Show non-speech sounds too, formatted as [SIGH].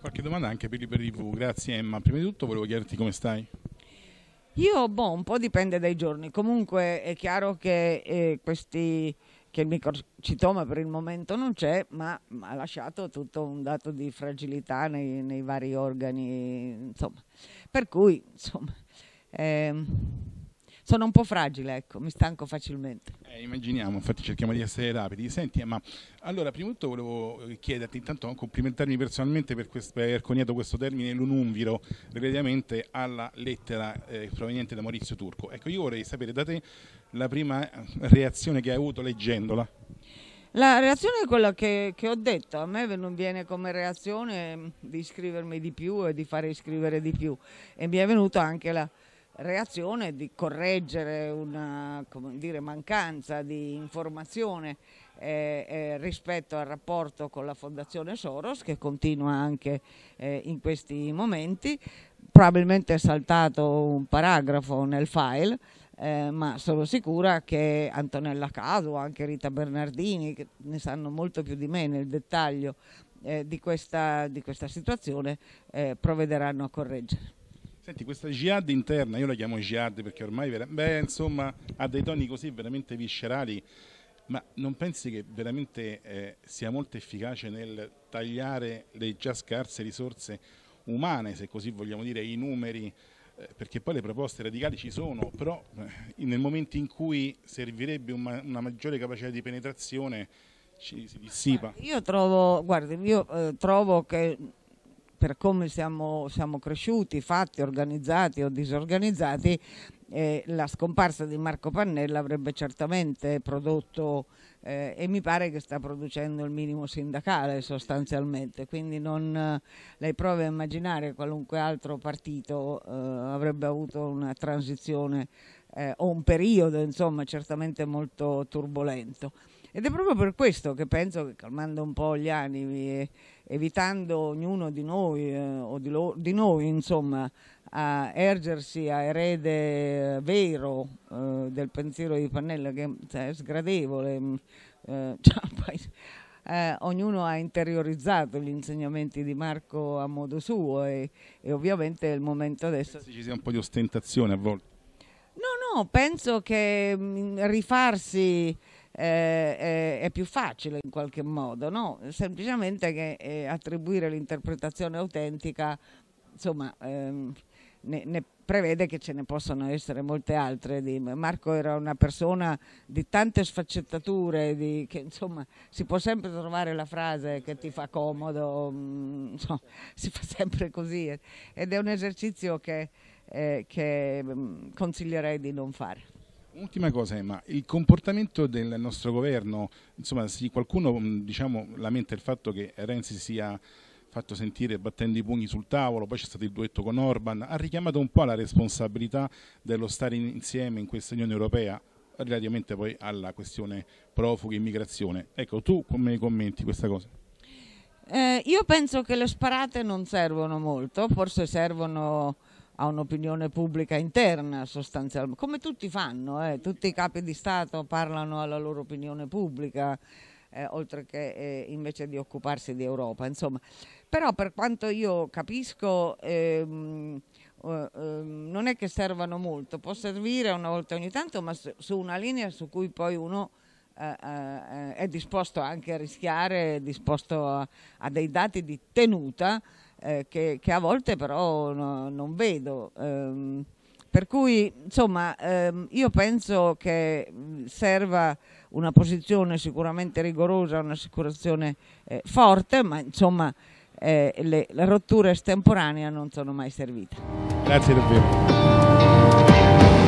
Qualche domanda anche per Liberi TV, grazie Emma. Prima di tutto volevo chiederti come stai. Io, boh, un po' dipende dai giorni. Comunque è chiaro che, eh, questi, che il microcitoma per il momento non c'è, ma, ma ha lasciato tutto un dato di fragilità nei, nei vari organi, insomma. Per cui, insomma... Ehm sono un po' fragile, ecco, mi stanco facilmente. Eh, immaginiamo, infatti cerchiamo di essere rapidi. Senti, ma allora, prima di tutto volevo chiederti, intanto complimentarmi personalmente per, questo, per aver coniato questo termine lunumviro relativamente alla lettera eh, proveniente da Maurizio Turco. Ecco, io vorrei sapere da te la prima reazione che hai avuto leggendola. La reazione è quella che, che, ho detto, a me non viene come reazione di iscrivermi di più e di fare iscrivere di più e mi è venuta anche la reazione di correggere una dire, mancanza di informazione eh, eh, rispetto al rapporto con la Fondazione Soros che continua anche eh, in questi momenti. Probabilmente è saltato un paragrafo nel file, eh, ma sono sicura che Antonella Caso, anche Rita Bernardini, che ne sanno molto più di me nel dettaglio eh, di questa, di, questa, situazione, eh, provvederanno a correggere. Senti, questa jihad interna, io la chiamo jihad perché ormai vera... Beh, insomma, ha dei toni così veramente viscerali, ma non pensi che veramente eh, sia molto efficace nel tagliare le già scarse risorse umane, se così vogliamo dire, i numeri, eh, perché poi le proposte radicali ci sono, però eh, nel momento in cui servirebbe una, una maggiore capacità di penetrazione ci si dissipa. Io trovo, guarda, io eh, trovo che per come siamo, siamo cresciuti, fatti, organizzati o disorganizzati, eh, la scomparsa di Marco Pannella avrebbe certamente prodotto eh, e mi pare che sta producendo il minimo sindacale sostanzialmente, quindi non, eh, lei prova a immaginare qualunque altro partito eh, avrebbe avuto una transizione eh, o un periodo insomma certamente molto turbolento. Ed è proprio per questo che penso che calmando un po' gli animi, e evitando ognuno di noi, eh, o di, lo, di, noi, insomma, a ergersi a erede eh, vero eh, del pensiero di Pannella, che cioè, è sgradevole. Mm, eh, [LAUGHS] cioè, eh, ognuno ha interiorizzato gli insegnamenti di Marco a modo suo e, e ovviamente è il momento adesso... Pensi ci sia un po' di ostentazione a volte? No, no, penso che mh, mm, rifarsi eh, è più facile in qualche modo, no? semplicemente che eh, attribuire l'interpretazione autentica insomma, ehm, ne, ne, prevede che ce ne possano essere molte altre. Marco era una persona di tante sfaccettature, di, che, insomma, si può sempre trovare la frase che ti fa comodo, insomma, mm, si fa sempre così eh, ed è un esercizio che, eh, che mm, consiglierei di non fare. Ultima cosa, Emma, il comportamento del nostro governo, insomma, se qualcuno diciamo, lamenta il fatto che Renzi sia fatto sentire battendo i pugni sul tavolo, poi c'è stato il duetto con Orban, ha richiamato un po' la responsabilità dello stare insieme in questa Unione Europea relativamente poi alla questione profughi e immigrazione. Ecco, tu come commenti questa cosa? Eh, io penso che le sparate non servono molto, forse servono a un'opinione pubblica interna sostanzialmente, come tutti fanno, eh? tutti i capi di Stato parlano alla loro opinione pubblica, eh, oltre che eh, invece di occuparsi di Europa. Insomma. Però per quanto io capisco ehm, eh, ehm non è che servano molto, può servire una volta ogni tanto, ma su, una linea su cui poi uno eh, eh, è disposto anche a rischiare, è disposto a, a dei dati di tenuta eh, che, che, a volte però no, non vedo. Ehm, per cui, insomma, ehm, io penso che mm, serva una posizione sicuramente rigorosa, un'assicurazione eh, forte, ma insomma eh, le, le rotture estemporanee non sono mai servite. Grazie davvero.